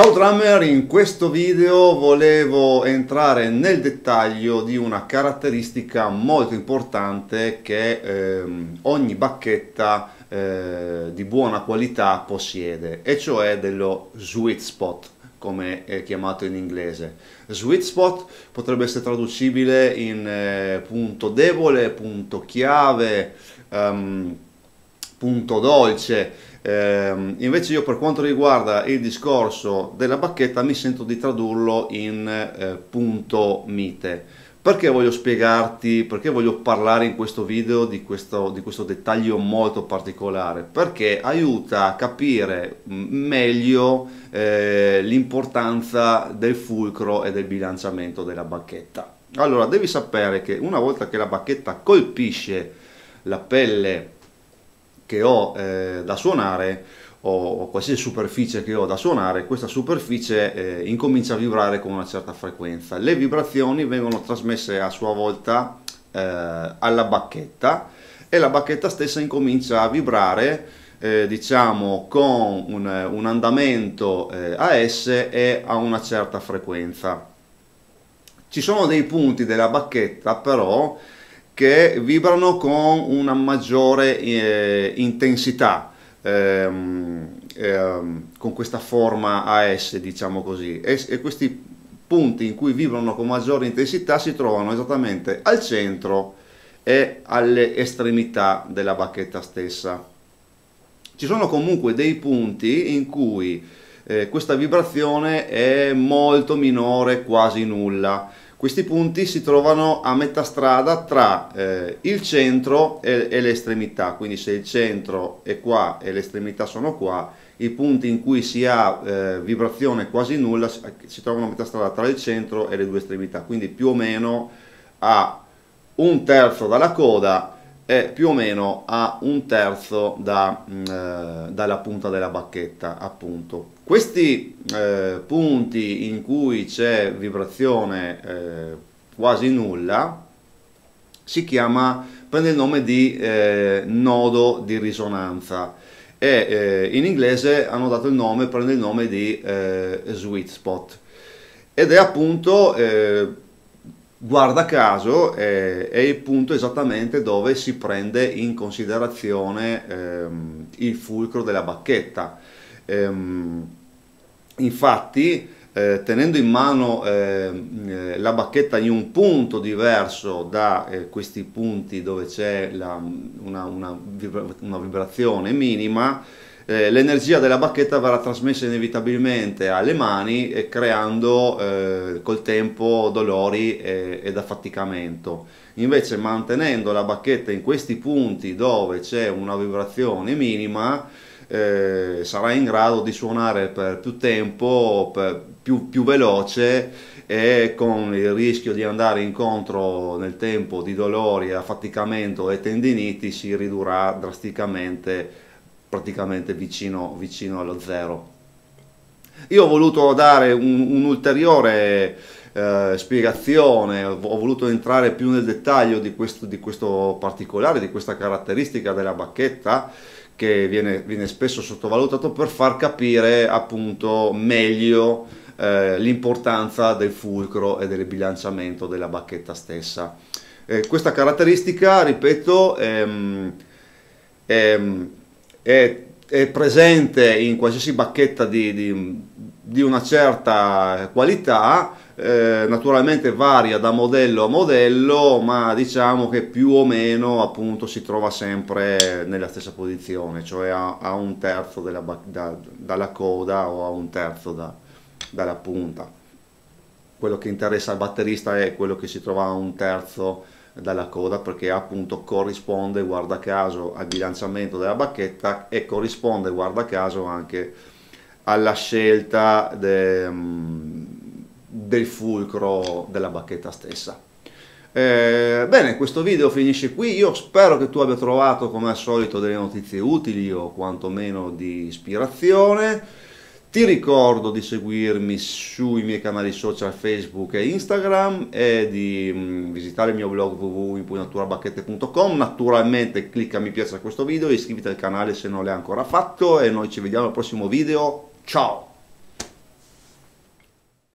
Ciao drummer, in questo video volevo entrare nel dettaglio di una caratteristica molto importante che ehm, ogni bacchetta eh, di buona qualità possiede, e cioè dello sweet spot come è chiamato in inglese. Sweet spot potrebbe essere traducibile in eh, punto debole, punto chiave, um, punto dolce. Eh, invece io per quanto riguarda il discorso della bacchetta mi sento di tradurlo in eh, punto mite. Perché voglio spiegarti, perché voglio parlare in questo video di questo, di questo dettaglio molto particolare? Perché aiuta a capire mm, meglio eh, l'importanza del fulcro e del bilanciamento della bacchetta. Allora, devi sapere che una volta che la bacchetta colpisce la pelle che ho eh, da suonare o qualsiasi superficie che ho da suonare, questa superficie eh, incomincia a vibrare con una certa frequenza. Le vibrazioni vengono trasmesse a sua volta eh, alla bacchetta e la bacchetta stessa incomincia a vibrare eh, diciamo con un, un andamento eh, S e a una certa frequenza. Ci sono dei punti della bacchetta però che vibrano con una maggiore eh, intensità. Ehm, ehm, con questa forma AS diciamo così e, e questi punti in cui vibrano con maggiore intensità si trovano esattamente al centro e alle estremità della bacchetta stessa. Ci sono comunque dei punti in cui eh, questa vibrazione è molto minore, quasi nulla. Questi punti si trovano a metà strada tra eh, il centro e, e l'estremità, quindi se il centro è qua e l'estremità sono qua, i punti in cui si ha eh, vibrazione quasi nulla si trovano a metà strada tra il centro e le due estremità, quindi più o meno a un terzo dalla coda è più o meno a un terzo da, mm, eh, dalla punta della bacchetta appunto questi eh, punti in cui c'è vibrazione eh, quasi nulla si chiama prende il nome di eh, nodo di risonanza e eh, in inglese hanno dato il nome prende il nome di eh, sweet spot ed è appunto guarda caso eh, è il punto esattamente dove si prende in considerazione ehm, il fulcro della bacchetta. Ehm, infatti, eh, tenendo in mano ehm, eh, la bacchetta in un punto diverso da eh, questi punti dove c'è la, una, una, vibra una vibrazione minima, eh, l'energia della bacchetta verrà trasmessa inevitabilmente alle mani eh, creando eh, col tempo dolori ed affaticamento. Invece mantenendo la bacchetta in questi punti dove c'è una vibrazione minima eh, sarà in grado di suonare per più tempo, per più, più veloce e con il rischio di andare incontro nel tempo di dolori, affaticamento e tendiniti si ridurrà drasticamente praticamente vicino, vicino allo zero. Io ho voluto dare un'ulteriore eh, spiegazione, ho voluto entrare più nel dettaglio di questo, di questo particolare, di questa caratteristica della bacchetta che viene, viene spesso sottovalutato per far capire appunto meglio eh, l'importanza del fulcro e del bilanciamento della bacchetta stessa. Eh, questa caratteristica, ripeto, ehm, ehm, è, è presente in qualsiasi bacchetta di, di, di una certa qualità, eh, naturalmente varia da modello a modello, ma diciamo che più o meno appunto si trova sempre nella stessa posizione, cioè a, a un terzo della, da, dalla coda o a un terzo da, dalla punta. Quello che interessa al batterista è quello che si trova a un terzo dalla coda perché appunto corrisponde guarda caso al bilanciamento della bacchetta e corrisponde guarda caso anche alla scelta de, mm, del fulcro della bacchetta stessa. Eh, bene, questo video finisce qui, io spero che tu abbia trovato come al solito delle notizie utili o quantomeno di ispirazione. Ti ricordo di seguirmi sui miei canali social Facebook e Instagram e di mm, visitare il mio blog www.impugnaturabacchette.com Naturalmente clicca mi piace a questo video e iscriviti al canale se non l'hai ancora fatto e noi ci vediamo al prossimo video. Ciao!